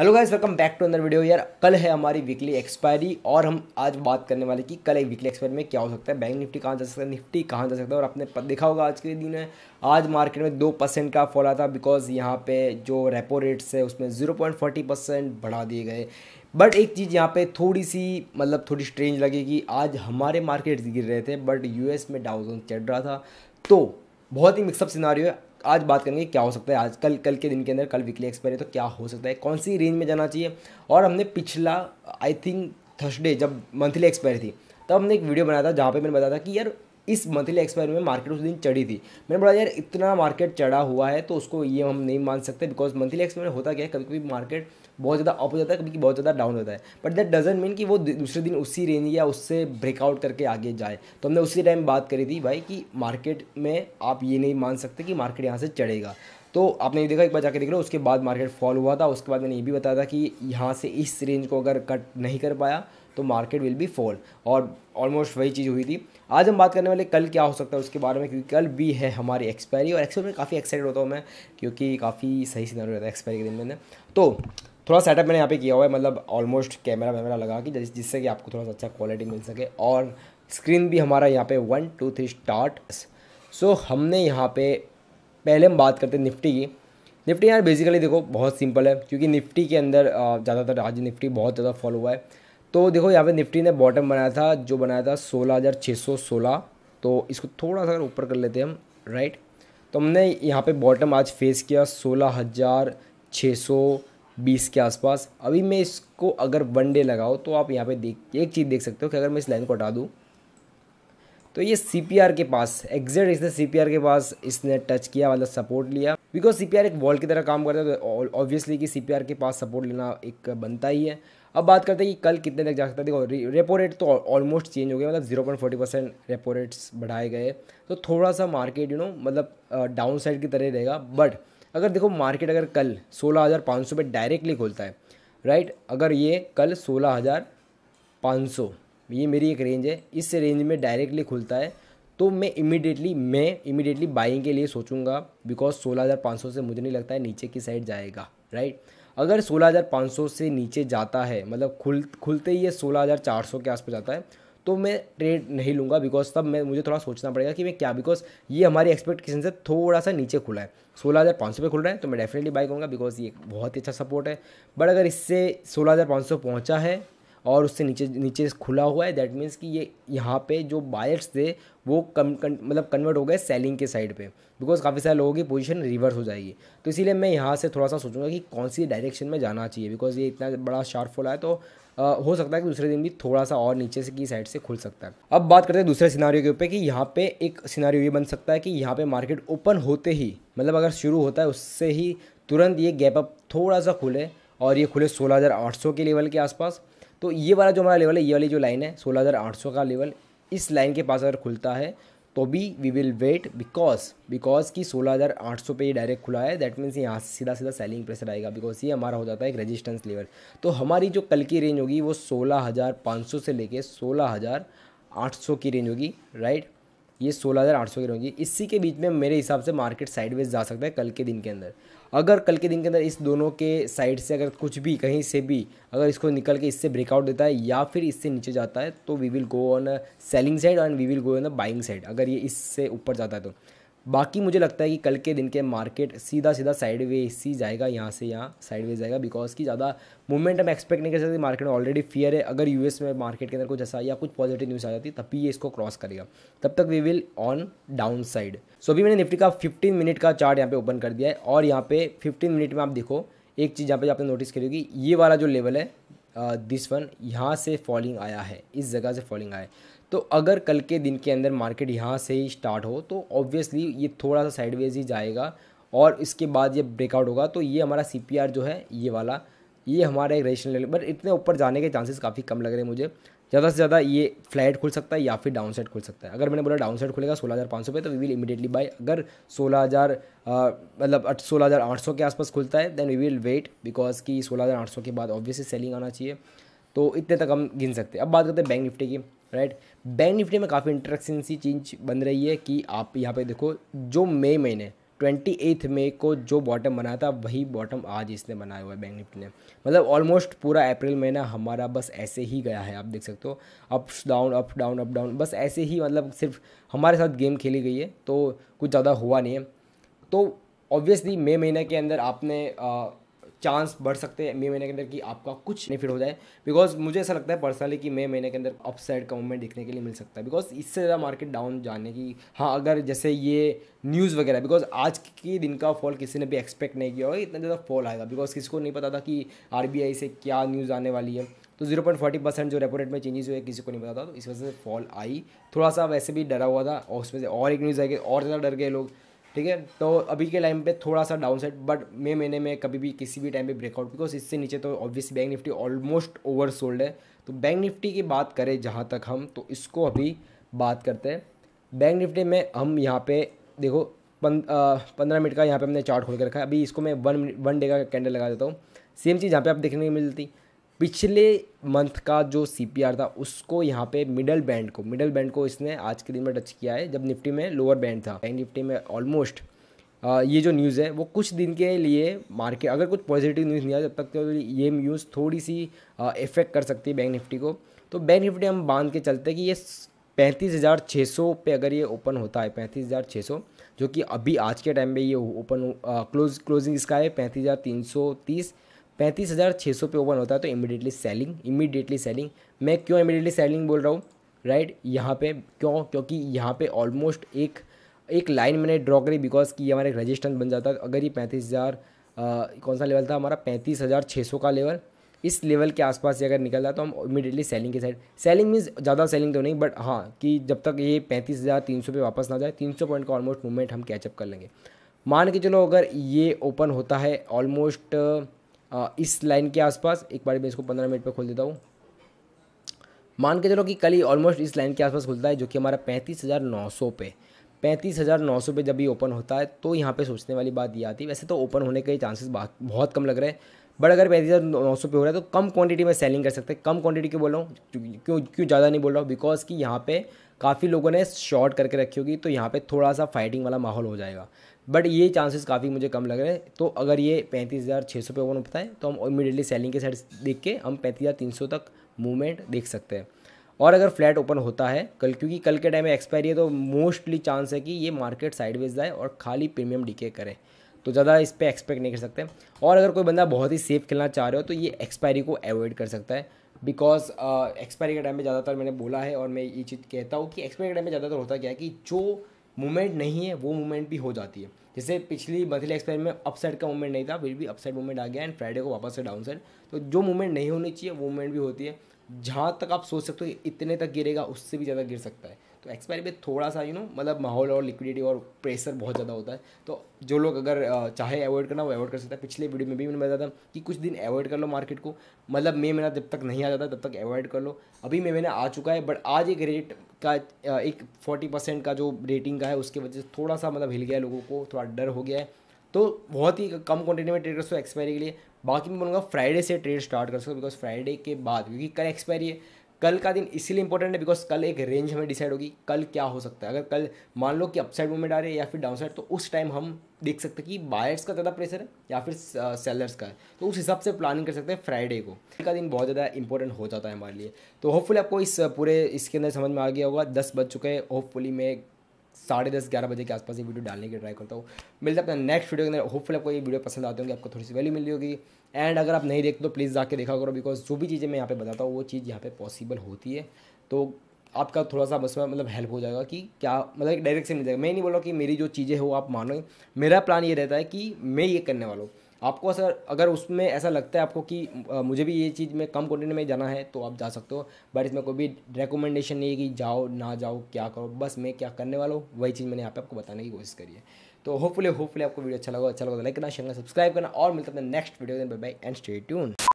Hello guys welcome back to another video यार कल है हमारी वीकली एक्सपायरी और हम आज बात करने वाले कि कल एक वीकली एक्सपायरी में क्या हो सकता है बैंक निफ्टी कहाँ जा सकता है निफ्टी कहाँ जा सकता है और आपने देखा होगा आज के दिन है आज मार्केट में दो परसेंट का फॉल आता बिकॉज यहाँ पे जो रेपो रेट्स है उसमें जीरो पॉइंट फोर्टी परसेंट बढ़ा दिए गए बट एक चीज़ यहाँ पे थोड़ी सी मतलब थोड़ी स्ट्रेंज लगेगी आज हमारे मार्केट गिर रहे थे बट यूएस में डाउजोन चढ़ रहा था तो बहुत ही मिक्सअप सिनारी है आज बात करेंगे क्या हो सकता है आज कल कल के दिन के अंदर कल वीकली एक्सपायरी तो क्या हो सकता है कौन सी रेंज में जाना चाहिए और हमने पिछला आई थिंक थर्सडे जब मंथली एक्सपायरी थी तब हमने एक वीडियो बनाया था जहाँ पे मैंने बताया था कि यार इस मंथली एक्सपायरी में मार्केट उस दिन चढ़ी थी मैंने बोला यार इतना मार्केट चढ़ा हुआ है तो उसको ये हम नहीं मान सकते बिकॉज मंथली एक्सपायरी होता क्या है कभी कभी मार्केट बहुत ज़्यादा अप हो जाता है कभी बहुत ज़्यादा डाउन होता है बट दैट डजेंट मीन कि वो दूसरे दिन उसी रेंज या उससे ब्रेकआउट करके आगे जाए तो हमने उसी टाइम बात करी थी भाई कि मार्केट में आप ये नहीं मान सकते कि मार्केट यहाँ से चढ़ेगा तो आपने ये देखा एक बार जाके देख लो उसके बाद मार्केट फॉल हुआ था उसके बाद मैंने ये भी बताया था कि यहाँ से इस रेंज को अगर कट नहीं कर पाया तो मार्केट विल बी फॉल और ऑलमोस्ट वही चीज़ हुई थी आज हम बात करने वाले कल क्या हो सकता है उसके बारे में क्योंकि कल भी है हमारी एक्सपायरी और एक्सपायरी में काफ़ी एक्साइटेड होता हूँ मैं क्योंकि काफ़ी सही सिनारी रहता है एक्सपायरी के दिन मैंने तो थोड़ा सेटअप मैंने यहाँ पे किया हुआ है मतलब ऑलमोस्ट कैमरा वैमरा लगा कि जिस, जिससे कि आपको थोड़ा सा अच्छा क्वालिटी मिल सके और स्क्रीन भी हमारा यहाँ पे one two three start so हमने यहाँ पे पहले हम बात करते हैं निफ्टी की निफ्टी यार बेसिकली देखो बहुत सिंपल है क्योंकि निफ्टी के अंदर ज़्यादातर आज निफ्टी बहुत ज़्यादा फॉल हुआ है तो देखो यहाँ पे निफ्टी ने बॉटम बनाया था जो बनाया था सोलह तो इसको थोड़ा सा अगर ऊपर कर लेते हैं हम राइट तो हमने यहाँ पे बॉटम आज फेस किया सोलह बीस के आसपास अभी मैं इसको अगर वन डे लगाओ तो आप यहाँ पे देख एक चीज़ देख सकते हो कि अगर मैं इस लाइन को हटा दूँ तो ये सी के पास एग्जैक्ट इसने सी के पास इसने टच किया मतलब सपोर्ट लिया बिकॉज सी एक वॉल की तरह काम करता है तो ऑब्वियसली कि सी के पास सपोर्ट लेना एक बनता ही है अब बात करते हैं कि कल कितने तक जा सकता है देखो रेपो रेट तो ऑलमोस्ट चेंज हो गया मतलब zero point forty percent repo rates बढ़ाए गए तो थोड़ा सा मार्केट यू नो मतलब डाउन साइड की तरह रहेगा बट अगर देखो मार्केट अगर कल सोलह हज़ार पाँच सौ पे डायरेक्टली खोलता है राइट अगर ये कल सोलह हज़ार पाँच सौ ये मेरी एक रेंज है इस रेंज में डायरेक्टली खुलता है तो मैं इमिडिएटली मैं इमिडिएटली बाइंग के लिए सोचूंगा बिकॉज सोलह हज़ार पाँच सौ से मुझे नहीं लगता है नीचे की साइड जाएगा राइट अगर 16,500 से नीचे जाता है मतलब खुल खुलते ही ये 16,400 के आसपास जाता है तो मैं ट्रेड नहीं लूँगा बिकॉज तब मैं मुझे थोड़ा सोचना पड़ेगा कि मैं क्या बिकॉज ये हमारी एक्सपेक्टेशन से थोड़ा सा नीचे खुला है सोलह हज़ार पाँच सौ पे खुल रहा है तो मैं डेफिनेटली बाई करूँगा बिकॉज ये बहुत ही अच्छा सपोर्ट है बट अगर इससे सोलह हज़ार पाँच सौ पहुँचा है और उससे नीचे नीचे खुला हुआ है दैट मीन्स कि ये यहाँ पे जो बायर्स थे वो कम कन, मतलब कन्वर्ट हो गए सेलिंग के साइड पे बिकॉज काफ़ी सारे लोगों की पोजीशन रिवर्स हो जाएगी तो इसीलिए मैं यहाँ से थोड़ा सा सोचूंगा कि कौन सी डायरेक्शन में जाना चाहिए बिकॉज ये इतना बड़ा शार्प फॉल है तो आ, हो सकता है कि दूसरे दिन भी थोड़ा सा और नीचे से की साइड से खुल सकता है अब बात करते हैं दूसरे सिनारियो के ऊपर कि यहाँ पे एक सिनारी ये बन सकता है कि यहाँ पे मार्केट ओपन होते ही मतलब अगर शुरू होता है उससे ही तुरंत ये गैप अप थोड़ा सा खुले और ये खुले सोलह के लेवल के आसपास तो ये वाला जो हमारा लेवल है ये वाली जो लाइन है सोलह का लेवल इस लाइन के पास अगर खुलता है तो भी we will wait because because कि 16,800 पे ये डायरेक्ट खुला है दैट मीन्स यहाँ से सीधा सीधा सेलिंग प्रेशर आएगा बिकॉज ये हमारा हो जाता है एक रेजिस्टेंस लेवल तो हमारी जो कल की रेंज होगी वो 16,500 से लेके 16,800 की रेंज होगी राइट ये 16,800 की रहेंगी इसी के बीच में मेरे हिसाब से मार्केट साइडवेज जा सकता है कल के दिन के अंदर अगर कल के दिन के अंदर इस दोनों के साइड से अगर कुछ भी कहीं से भी अगर इसको निकल के इससे ब्रेकआउट देता है या फिर इससे नीचे जाता है तो we will go on selling side and we will go on the buying side अगर ये इससे ऊपर जाता है तो बाकी मुझे लगता है कि कल के दिन के मार्केट सीधा सीधा साइडवेज ही जाएगा यहाँ से यहाँ साइडवेज जाएगा बिकॉज कि ज़्यादा मूवमेंट हम एक्सपेक्ट नहीं कर सकते मार्केट में ऑलरेडी फियर है अगर यूएस में मार्केट के अंदर कुछ ऐसा या कुछ पॉजिटिव न्यूज़ आ जाती तब भी ये इसको क्रॉस करेगा तब तक we will on downside so अभी मैंने निफ्टी का फिफ्टीन मिनट का चार्ट यहाँ पर ओपन कर दिया है और यहाँ पे फिफ्टीन मिनट में आप देखो एक चीज़ यहाँ पे आपने नोटिस करी होगी ये वाला जो लेवल है दिस uh, वन यहाँ से फॉलिंग आया है इस जगह से फॉलिंग आया है तो अगर कल के दिन के अंदर मार्केट यहाँ से ही स्टार्ट हो तो ऑब्वियसली ये थोड़ा सा साइडवेज ही जाएगा और इसके बाद ये ब्रेकआउट होगा तो ये हमारा सी जो है ये वाला ये हमारा एक रेशनल लेवल बट इतने ऊपर जाने के चांसेस काफ़ी कम लग रहे हैं मुझे ज़्यादा से ज़्यादा ये फ्लैट खुल सकता है या फिर डाउन खुल सकता है अगर मैंने बोला डाउन साइड खुलेगा सोलह हज़ार पाँच सौ पे तो वी विल इमीडिएटली बाई अगर सोलह हज़ार मतलब सोलह हज़ार आठ सौ के आसपास खुलता है then we will wait because कि सोलह हज़ार आठ सौ के बाद ऑब्वियसली सेलिंग आना चाहिए तो इतने तक हम गिन सकते हैं अब बात करते हैं बैंक निफ्टी की राइट बैंक निफ्टी में काफ़ी इंटरेस्टिंग सी चीज़ बन रही है कि आप यहाँ पे देखो जो मई महीने ट्वेंटी एथ मई को जो बॉटम बनाया था वही बॉटम आज इसने बनाया हुआ है बैंक निफ्टी ने मतलब ऑलमोस्ट पूरा अप्रैल महीना हमारा बस ऐसे ही गया है आप देख सकते हो ups down up down up down बस ऐसे ही मतलब सिर्फ हमारे साथ गेम खेली गई है तो कुछ ज़्यादा हुआ नहीं है तो ऑब्वियसली मई महीने के अंदर आपने आ, चांस बढ़ सकते हैं मे महीने के अंदर कि आपका कुछ बेनिफिट हो जाए बिकॉज मुझे ऐसा लगता है पर्सनली कि मे महीने के अंदर अपसाइड का मूवमेंट देखने के लिए मिल सकता है बिकॉज इससे ज़्यादा मार्केट डाउन जाने की हाँ अगर जैसे ये न्यूज़ वगैरह बिकॉज आज के दिन का फॉल किसी ने भी एक्सपेक्ट नहीं किया होगा इतना ज़्यादा फॉल आएगा बिकॉज किसी को नहीं पता था कि आर से क्या न्यूज़ आने वाली है तो जीरो पॉइंट फोर्टी परसेंट जो रेपो रेट में चेंजेस हुए किसी को नहीं पता था तो इस वजह से फॉल आई थोड़ा सा वैसे भी डरा हुआ था और उसमें से और एक न्यूज़ आई और ज़्यादा डर गए लोग ठीक है तो अभी के टाइम पे थोड़ा सा डाउन साइड बट मे महीने में कभी भी किसी भी टाइम पे ब्रेकआउट बिकॉज इससे नीचे तो obviously bank Nifty almost oversold है तो बैंक निफ्टी की बात करें जहाँ तक हम तो इसको अभी बात करते हैं बैंक निफ्टी में हम यहाँ पे देखो पंद्रह मिनट का यहाँ पे हमने चार्ट खोल के रखा है अभी इसको मैं वन वन डे का कैंडल लगा देता हूँ सेम चीज़ यहाँ पे आप देखने को मिलती पिछले मंथ का जो सी था उसको यहाँ पे मिडल बैंड को मिडल बैंड को इसने आज के दिन में टच किया है जब निफ्टी में लोअर बैंड था बैंक निफ्टी में ऑलमोस्ट ये जो न्यूज़ है वो कुछ दिन के लिए मार्केट अगर कुछ पॉजिटिव न्यूज़ नहीं आया जब तक तो ये न्यूज़ थोड़ी सी इफेक्ट कर सकती है बैंक निफ्टी को तो बैंक निफ्टी हम बांध के चलते कि ये पैंतीस हज़ार छः सौ पे अगर ये ओपन होता है पैंतीस हज़ार छः सौ जो कि अभी आज के टाइम में ये ओपन क्लोज क्लोजिंग इसका है पैंतीस हज़ार तीन सौ तीस पैंतीस हज़ार छः सौ पे ओपन होता है तो इमीडिएटली सेलिंग इमीडिएटली सेलिंग मैं क्यों इमीडिएटली सेलिंग बोल रहा हूँ राइट right? यहाँ पे क्यों क्योंकि यहाँ पे ऑलमोस्ट एक एक लाइन मैंने ड्रॉ करी बिकॉज कि हमारा एक रजिस्टेंस बन जाता है अगर ये पैंतीस हज़ार कौन सा लेवल था हमारा पैंतीस हज़ार छः सौ का लेवल इस लेवल के आसपास ये अगर निकल जाए तो हम इमीडिएटली सेलिंग के साइड सेलिंग मीन्स ज़्यादा सेलिंग तो नहीं बट हाँ कि जब तक ये पैंतीस हज़ार तीन सौ पे वापस ना जाए तीन सौ पॉइंट का ऑलमोस्ट मूवमेंट हम कैचअप कर लेंगे मान के चलो अगर ये ओपन होता है ऑलमोस्ट इस लाइन के आसपास एक बार मैं इसको पंद्रह मिनट पर खोल देता हूँ मान के चलो कि कल ही ऑलमोस्ट इस लाइन के आसपास खुलता है जो कि हमारा पैंतीस हज़ार नौ सौ पे पैंतीस हज़ार नौ सौ पे जब भी ओपन होता है तो यहाँ पे सोचने वाली बात ये आती है वैसे तो ओपन होने के चांसेस बहुत कम लग रहे हैं बट अगर पैंतीस हज़ार नौ सौ पे हो रहा है तो कम क्वांटिटी में सेलिंग कर सकते हैं कम क्वांटिटी क्यों बोल रहा हूँ क्यों क्यों ज़्यादा नहीं बोल रहा हूँ बिकॉज कि यहाँ पे काफ़ी लोगों ने शॉर्ट करके रखी होगी तो यहाँ पे थोड़ा सा फाइटिंग वाला माहौल हो जाएगा बट ये चांसेस काफ़ी मुझे कम लग रहे हैं तो अगर ये पैंतीस हज़ार छः सौ पे ओपन होता है तो हम इमीडिएटली सेलिंग के साइड देख के हम पैंतीस हज़ार तीन सौ तक मूवमेंट देख सकते हैं और अगर फ्लैट ओपन होता है कल क्योंकि कल के टाइम में एक्सपायरी है तो मोस्टली चांस है कि ये मार्केट साइडवेज जाए और खाली प्रीमियम डीके करे तो ज़्यादा इस पर एक्सपेक्ट नहीं कर सकते और अगर कोई बंदा बहुत ही सेफ खेलना चाह रहे हो तो ये एक्सपायरी को अवॉइड कर सकता है बिकॉज एक्सपायरी के टाइम में ज़्यादातर मैंने बोला है और मैं ये चीज़ कहता हूँ कि एक्सपायरी के टाइम में ज़्यादातर होता क्या है कि जो मूवमेंट नहीं है वो मूवमेंट भी हो जाती है जैसे पिछली मंथली एक्सपायर में अपसाइड का मूवमेंट नहीं था फिर भी अपसाइड मूवमेंट आ गया एंड फ्राइडे को वापस से डाउन साइड तो जो मूवमेंट नहीं होनी चाहिए वो मूवमेंट भी होती है जहाँ तक आप सोच सकते हो इतने तक गिरेगा उससे भी ज़्यादा गिर सकता है एक्सपायरी पे थोड़ा सा यू नो मतलब माहौल और लिक्विडिटी और प्रेशर बहुत ज़्यादा होता है तो जो लोग अगर चाहे अवॉइड करना वो अवॉइड कर सकता है पिछले वीडियो में भी मैंने बताया था कि कुछ दिन अवॉइड कर लो मार्केट को मतलब मे महीना जब तक नहीं आ जाता तब तक अवॉइड कर लो अभी मे महीना आ चुका है बट आज एक रेट का एक फोर्टी परसेंट का जो रेटिंग का है उसके वजह से थोड़ा सा मतलब हिल गया लोगों को थोड़ा डर हो गया है तो बहुत ही कम क्वांटिटी में ट्रेड कर सकते हो एक्सपायरी के लिए बाकी मैं बोलूँगा फ्राइडे से ट्रेड स्टार्ट कर सकते हो बिकॉज फ्राइडे के बाद क्योंकि कल एक्सपायरी है कल का दिन इसीलिए इंपॉर्टेंट है बिकॉज कल एक रेंज हमें डिसाइड होगी कल क्या हो सकता है अगर कल मान लो कि अपसाइड मूवमेंट आ रही है या फिर डाउनसाइड तो उस टाइम हम देख सकते हैं कि बायर्स का ज़्यादा प्रेशर है या फिर सेलर्स का है तो उस हिसाब से प्लानिंग कर सकते हैं फ्राइडे को कल का दिन बहुत ज़्यादा इंपॉर्टेंट हो जाता है हमारे लिए तो होपफुली आपको इस पूरे इसके अंदर समझ में आ गया होगा दस बज चुके हैं होपफुली मैं साढ़े दस ग्यारह बजे के आसपास ये वीडियो डालने की ट्राई करता हूँ मिलता है अपना नेक्स्ट वीडियो के अंदर होपफुल आपको ये वीडियो पसंद आते होंगे आपको थोड़ी सी वैल्यू मिली होगी एंड अगर आप नहीं देखते तो प्लीज़ जाकर देखा करो बिकॉज जो भी चीज़ें मैं यहाँ पे बताता हूँ वो चीज़ यहाँ पे पॉसिबल होती है तो आपका थोड़ा सा बस में मतलब हेल्प हो जाएगा कि क्या मतलब एक डायरेक्शन मिल जाएगा मैं नहीं बोल रहा कि मेरी जो चीज़ें हो आप मानो मेरा प्लान ये रहता है कि मैं ये करने वाला हूँ आपको सर अगर उसमें ऐसा लगता है आपको कि आ, मुझे भी ये चीज़ में कम क्वान्टिटी में जाना है तो आप जा सकते हो बट इसमें कोई भी रिकमेंडेशन नहीं है कि जाओ ना जाओ क्या करो बस मैं क्या करने वाला हूँ वही चीज़ मैंने यहाँ पे आपको बताने की कोशिश करी है तो होपफुली होपफुली आपको वीडियो अच्छा लगा अच्छा लगा तो लाइक करना शेयर सब्सक्राइब करना और मिलता है next video bye bye and stay tune